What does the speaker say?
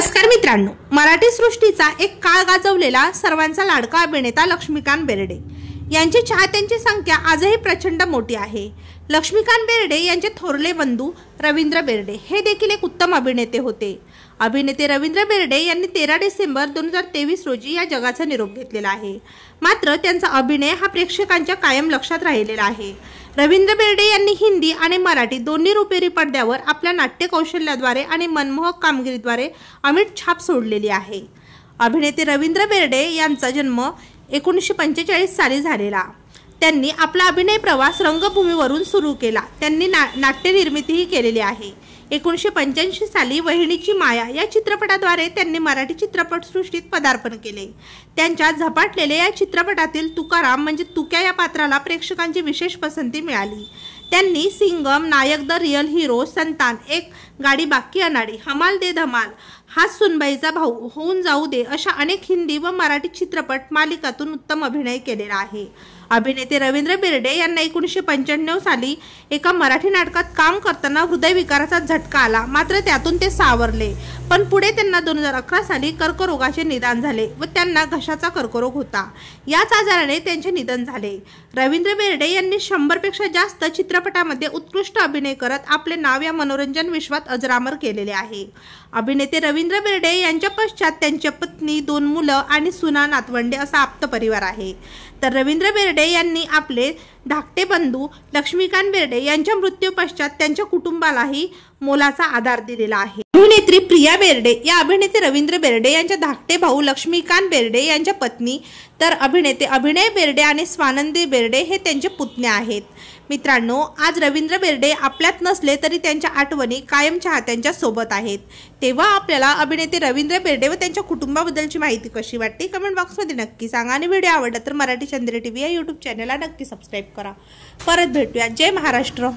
नमस्कार मित्रांनो मराठी सृष्टीचा एक काळ गाजवलेला सर्वांचा लाडका अभिनेता लक्ष्मीकांत बेर्डे यांची चाहत्यांची संख्या आजही प्रचंड मोठी आहे लक्ष्मीकांत बेर्डे यांचे थोरले बंधू रवींद्र बेर्डे हे देखील एक उत्तम अभिनेते होते अभिनेते रवींद्र बेर्डे यांनी तेरा डिसेंबर दोन हजार तेवीस रोजी या जगाचा निरोप घेतलेला आहे मात्र त्यांचा अभिनय हा प्रेक्षकांच्या कायम लक्षात राहिलेला आहे रवींद्र बेर्डे यांनी हिंदी आणि मराठी दोन्ही रुपेरी पडद्यावर आपल्या नाट्य कौशल्याद्वारे आणि मनमोहक कामगिरीद्वारे अमित छाप सोडलेली आहे अभिनेते रवींद्र बेर्डे यांचा जन्म एकोणीसशे पंचेचाळीस साली झालेला त्यांनी आपला अभिनय प्रवास रंगभूमीवरून सुरू केला त्यांनी ना नाट्यनिर्मितीही केलेली आहे एकोणीसशे पंच्याऐंशी साली वहिणीची माया या चित्रपटाद्वारे त्यांनी मराठी चित्रपटसृष्टीत पदार्पण केले त्यांच्या झपाटलेल्या या चित्रपटातील तुकाराम म्हणजे तुक्या या पात्राला प्रेक्षकांची विशेष पसंती मिळाली त्यांनी सिंगम नायक द रिअल हिरो संतान एक गाडी बाकी अनाडी हमाल दे धमाल हा सुनबाईचा भाऊ होऊन जाऊ दे अशा अनेक हिंदी व मराठी चित्रपट मालिकातून उत्तम अभिनय केलेला आहे अभिनेते रवींद्र बिर्डे यांना एकोणीसशे पंच्याण्णव साली एका मराठी नाटकात काम करताना हृदयविकाराचा झटका आला मात्र त्यातून ते सावरले पण पुढे त्यांना दोन हजार अकरा साली कर्करोगाचे निदान झाले व त्यांना घशाचा कर्करोग होता याच आजाराने त्यांचे निधन झाले रवींद्र बिर्डे यांनी शंभरपेक्षा जास्त चित्र चित्रपटामध्ये उत्कृष्ट अभिनय करत आपले नाव या मनोरंजन विश्वात अजरामर केलेले आहे अभिनेते रवींद्र बेर्डे यांच्या पश्चात त्यांच्या पत्नी दोन मुलं आणि सुना नातवंडे असा आप्त परिवार आहे तर रवींद्र बेर्डे यांनी आपले धाकटे बंधू लक्ष्मीकांत बेर्डे यांच्या पश्चात त्यांच्या कुटुंबालाही मोलाचा आधार दिलेला आहे अभिनेत्री प्रिया बेर्डे या अभिनेते रवींद्र बेर्डे यांच्या धाकटे भाऊ लक्ष्मीकांत बेर्डे यांच्या पत्नी तर अभिनेते अभिनय बेर्डे आणि स्वानंदी बेर्डे हे त्यांचे पुतणे आहेत मित्रांनो आज रवींद्र बेर्डे आपल्यात नसले तरी त्यांच्या आठवणी कायम चाहत्यांच्या सोबत आहेत तेव्हा आपल्याला अभिनेते रवींद्र बेर्डे व त्यांच्या कुटुंबाबद्दलची माहिती कशी वाटते कमेंट बॉक्समध्ये नक्की सांगा आणि व्हिडिओ आवडला तर मराठी चंद्र टी या यूट्यूब चॅनलला नक्की सबस्क्राईब करा परत भेटूया जय महाराष्ट्र